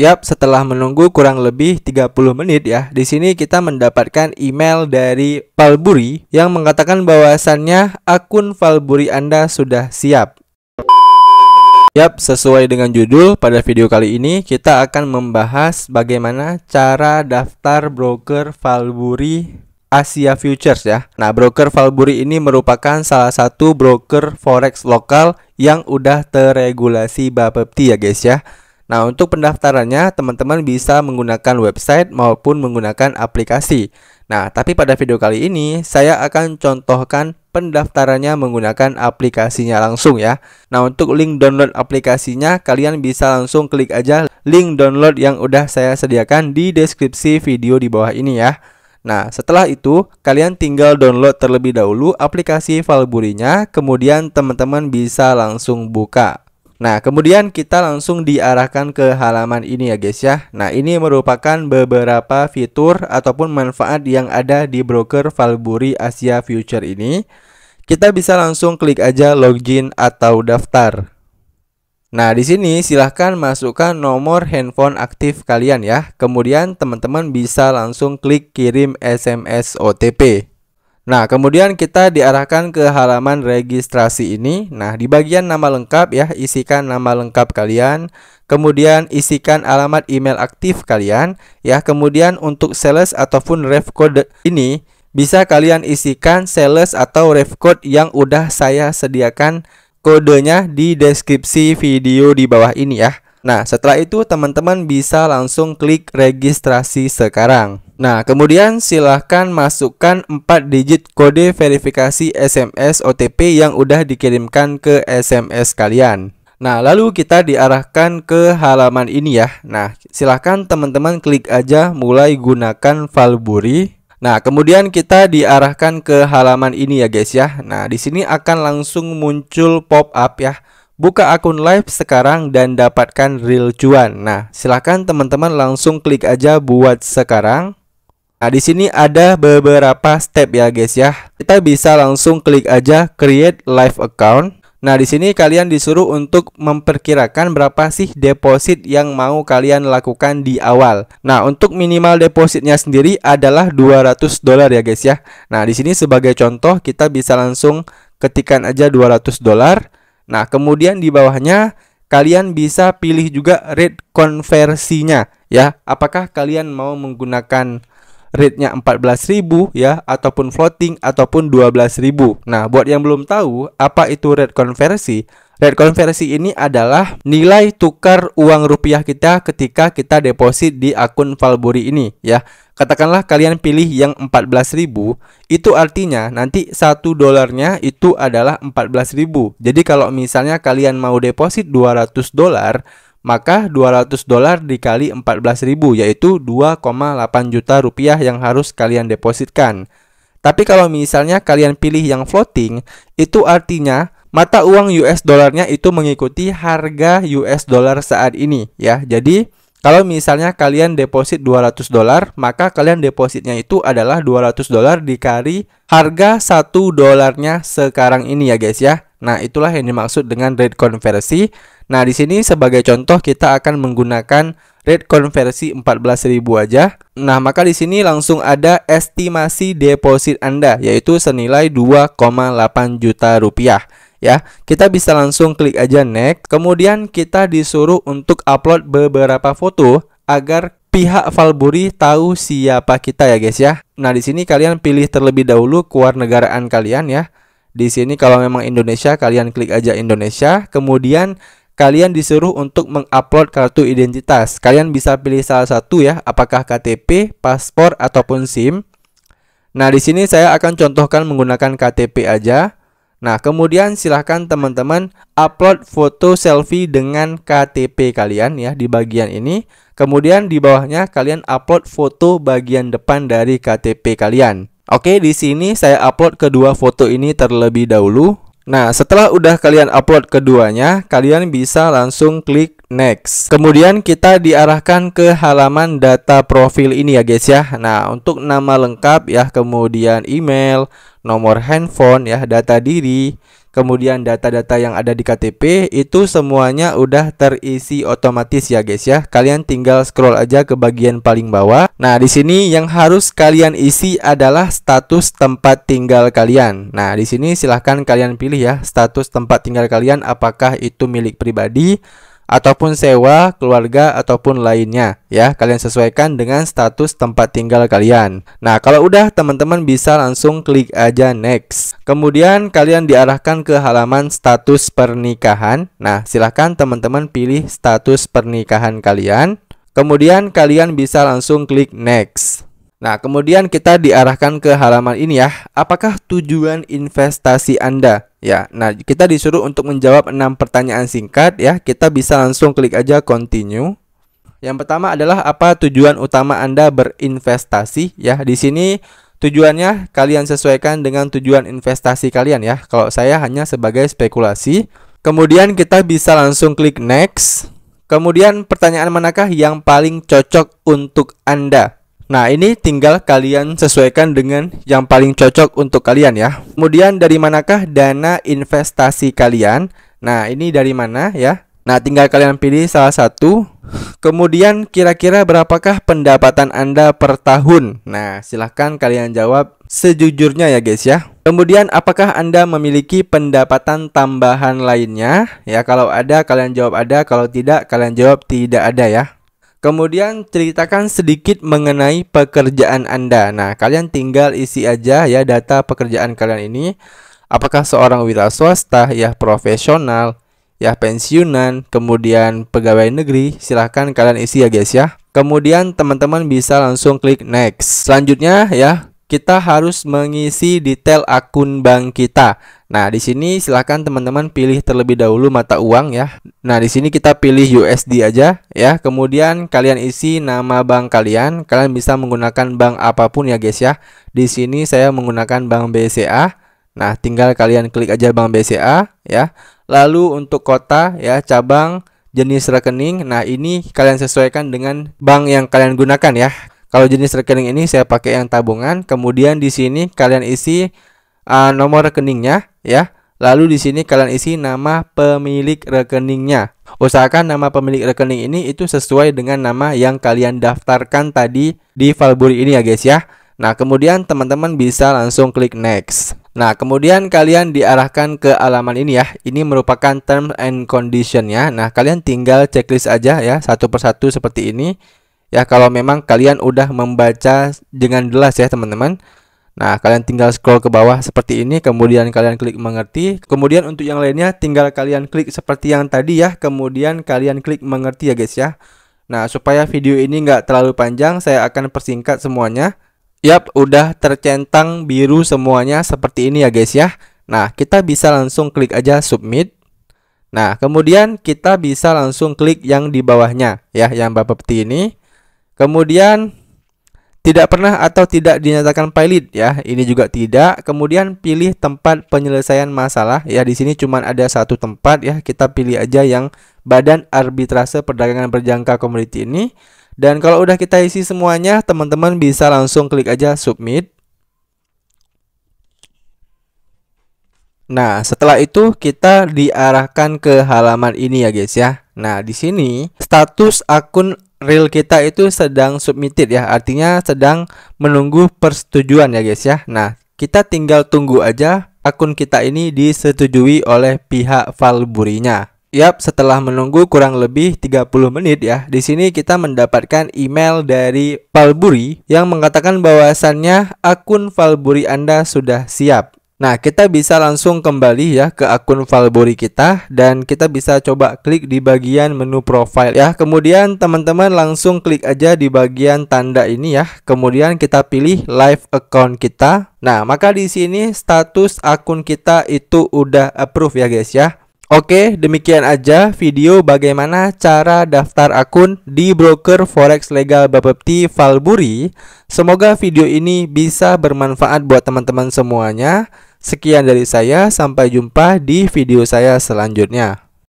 Yap, setelah menunggu kurang lebih 30 menit ya, di sini kita mendapatkan email dari Valburi yang mengatakan bahwasannya akun Valburi Anda sudah siap. Yap, sesuai dengan judul pada video kali ini kita akan membahas bagaimana cara daftar broker Valburi Asia Futures ya. Nah, broker Valburi ini merupakan salah satu broker forex lokal yang udah teregulasi Bapepti ya guys ya. Nah, untuk pendaftarannya, teman-teman bisa menggunakan website maupun menggunakan aplikasi. Nah, tapi pada video kali ini, saya akan contohkan pendaftarannya menggunakan aplikasinya langsung ya. Nah, untuk link download aplikasinya, kalian bisa langsung klik aja link download yang udah saya sediakan di deskripsi video di bawah ini ya. Nah, setelah itu, kalian tinggal download terlebih dahulu aplikasi Valburinya, kemudian teman-teman bisa langsung buka. Nah, kemudian kita langsung diarahkan ke halaman ini ya guys ya. Nah, ini merupakan beberapa fitur ataupun manfaat yang ada di broker Valburi Asia Future ini. Kita bisa langsung klik aja login atau daftar. Nah, di sini silahkan masukkan nomor handphone aktif kalian ya. Kemudian teman-teman bisa langsung klik kirim SMS OTP. Nah, kemudian kita diarahkan ke halaman registrasi ini. Nah, di bagian nama lengkap ya, isikan nama lengkap kalian, kemudian isikan alamat email aktif kalian ya. Kemudian untuk sales ataupun ref code ini bisa kalian isikan sales atau ref code yang udah saya sediakan kodenya di deskripsi video di bawah ini ya. Nah, setelah itu teman-teman bisa langsung klik registrasi sekarang. Nah, kemudian silahkan masukkan 4 digit kode verifikasi SMS OTP yang udah dikirimkan ke SMS kalian. Nah, lalu kita diarahkan ke halaman ini ya. Nah, silahkan teman-teman klik aja mulai gunakan Valburi. Nah, kemudian kita diarahkan ke halaman ini ya guys ya. Nah, di sini akan langsung muncul pop-up ya. Buka akun live sekarang dan dapatkan real cuan. Nah, silahkan teman-teman langsung klik aja buat sekarang. Nah, di sini ada beberapa step ya guys ya. Kita bisa langsung klik aja create live account. Nah, di sini kalian disuruh untuk memperkirakan berapa sih deposit yang mau kalian lakukan di awal. Nah, untuk minimal depositnya sendiri adalah 200 dolar ya guys ya. Nah, di sini sebagai contoh kita bisa langsung ketikan aja 200 dolar. Nah, kemudian di bawahnya kalian bisa pilih juga rate konversinya ya. Apakah kalian mau menggunakan rate-nya 14.000 ya ataupun floating ataupun 12.000. Nah, buat yang belum tahu apa itu rate konversi, Rate konversi ini adalah nilai tukar uang rupiah kita ketika kita deposit di akun Valbury ini ya. Katakanlah kalian pilih yang 14.000, itu artinya nanti 1 dolarnya itu adalah 14.000. Jadi kalau misalnya kalian mau deposit 200 dolar, maka 200 dolar dikali 14.000 yaitu 2,8 juta rupiah yang harus kalian depositkan. Tapi kalau misalnya kalian pilih yang floating, itu artinya mata uang US dolarnya itu mengikuti harga US dollar saat ini ya. Jadi kalau misalnya kalian deposit 200 dolar, maka kalian depositnya itu adalah 200 dolar dikali harga 1 dolarnya sekarang ini ya guys ya. Nah, itulah yang dimaksud dengan rate konversi. Nah, di sini sebagai contoh kita akan menggunakan rate konversi 14.000 aja. Nah, maka di sini langsung ada estimasi deposit Anda yaitu senilai 2,8 juta rupiah ya. Kita bisa langsung klik aja next. Kemudian kita disuruh untuk upload beberapa foto agar pihak Valburi tahu siapa kita ya guys ya. Nah, di sini kalian pilih terlebih dahulu kewarganegaraan kalian ya. Di sini kalau memang Indonesia kalian klik aja Indonesia, kemudian kalian disuruh untuk mengupload kartu identitas. Kalian bisa pilih salah satu ya, apakah KTP, paspor ataupun SIM. Nah, di sini saya akan contohkan menggunakan KTP aja. Nah, kemudian silahkan teman-teman upload foto selfie dengan KTP kalian ya di bagian ini. Kemudian di bawahnya kalian upload foto bagian depan dari KTP kalian. Oke, di sini saya upload kedua foto ini terlebih dahulu. Nah, setelah udah kalian upload keduanya, kalian bisa langsung klik Next. Kemudian kita diarahkan ke halaman data profil ini ya guys ya. Nah, untuk nama lengkap ya, kemudian email, nomor handphone ya, data diri, kemudian data-data yang ada di KTP itu semuanya udah terisi otomatis ya guys ya. Kalian tinggal scroll aja ke bagian paling bawah. Nah, di sini yang harus kalian isi adalah status tempat tinggal kalian. Nah, di sini silahkan kalian pilih ya status tempat tinggal kalian apakah itu milik pribadi ataupun sewa, keluarga ataupun lainnya ya. Kalian sesuaikan dengan status tempat tinggal kalian. Nah, kalau udah teman-teman bisa langsung klik aja next. Kemudian kalian diarahkan ke halaman status pernikahan. Nah, silahkan teman-teman pilih status pernikahan kalian. Kemudian kalian bisa langsung klik next. Nah, kemudian kita diarahkan ke halaman ini ya. Apakah tujuan investasi Anda? Ya, nah kita disuruh untuk menjawab 6 pertanyaan singkat ya. Kita bisa langsung klik aja continue. Yang pertama adalah apa tujuan utama Anda berinvestasi ya. Di sini tujuannya kalian sesuaikan dengan tujuan investasi kalian ya. Kalau saya hanya sebagai spekulasi. Kemudian kita bisa langsung klik next. Kemudian pertanyaan manakah yang paling cocok untuk Anda? Nah, ini tinggal kalian sesuaikan dengan yang paling cocok untuk kalian ya. Kemudian dari manakah dana investasi kalian? Nah, ini dari mana ya? Nah, tinggal kalian pilih salah satu. Kemudian kira-kira berapakah pendapatan Anda per tahun? Nah, silahkan kalian jawab sejujurnya ya guys ya. Kemudian apakah Anda memiliki pendapatan tambahan lainnya? Ya, kalau ada kalian jawab ada, kalau tidak kalian jawab tidak ada ya. Kemudian ceritakan sedikit mengenai pekerjaan Anda. Nah, kalian tinggal isi aja ya data pekerjaan kalian ini. Apakah seorang wira swasta, ya profesional, ya pensiunan, kemudian pegawai negeri. Silahkan kalian isi ya guys ya. Kemudian teman-teman bisa langsung klik next. Selanjutnya ya, kita harus mengisi detail akun bank kita. Nah, di sini silahkan teman-teman pilih terlebih dahulu mata uang ya. Nah, di sini kita pilih USD aja ya. Kemudian kalian isi nama bank kalian. Kalian bisa menggunakan bank apapun ya guys ya. Di sini saya menggunakan bank BCA. Nah, tinggal kalian klik aja bank BCA ya. Lalu untuk kota ya, cabang, jenis rekening. Nah, ini kalian sesuaikan dengan bank yang kalian gunakan ya. Kalau jenis rekening ini saya pakai yang tabungan. Kemudian di sini kalian isi uh, nomor rekeningnya ya. Lalu di sini kalian isi nama pemilik rekeningnya. Usahakan nama pemilik rekening ini itu sesuai dengan nama yang kalian daftarkan tadi di Valbury ini ya guys ya. Nah, kemudian teman-teman bisa langsung klik next. Nah, kemudian kalian diarahkan ke halaman ini ya. Ini merupakan term and condition ya. Nah, kalian tinggal checklist aja ya satu persatu seperti ini. Ya, kalau memang kalian udah membaca dengan jelas ya, teman-teman. Nah, kalian tinggal scroll ke bawah seperti ini, kemudian kalian klik mengerti. Kemudian untuk yang lainnya tinggal kalian klik seperti yang tadi ya, kemudian kalian klik mengerti ya guys ya. Nah, supaya video ini nggak terlalu panjang, saya akan persingkat semuanya. Yap, udah tercentang biru semuanya seperti ini ya guys ya. Nah, kita bisa langsung klik aja submit. Nah, kemudian kita bisa langsung klik yang di bawahnya ya, yang bapak peti ini. Kemudian tidak pernah atau tidak dinyatakan pilot ya ini juga tidak kemudian pilih tempat penyelesaian masalah ya di sini cuma ada satu tempat ya kita pilih aja yang badan arbitrase perdagangan berjangka komoditi ini dan kalau udah kita isi semuanya teman-teman bisa langsung klik aja submit Nah, setelah itu kita diarahkan ke halaman ini ya guys ya. Nah, di sini status akun reel kita itu sedang submitted ya, artinya sedang menunggu persetujuan ya guys ya. Nah, kita tinggal tunggu aja akun kita ini disetujui oleh pihak Valburinya. Yap, setelah menunggu kurang lebih 30 menit ya, di sini kita mendapatkan email dari Valburi yang mengatakan bahwasannya akun Valburi Anda sudah siap. Nah, kita bisa langsung kembali ya ke akun Valbori kita dan kita bisa coba klik di bagian menu profile ya. Kemudian teman-teman langsung klik aja di bagian tanda ini ya. Kemudian kita pilih live account kita. Nah, maka di sini status akun kita itu udah approve ya guys ya. Oke, demikian aja video bagaimana cara daftar akun di broker forex legal Bapepti Valburi. Semoga video ini bisa bermanfaat buat teman-teman semuanya. Sekian dari saya, sampai jumpa di video saya selanjutnya.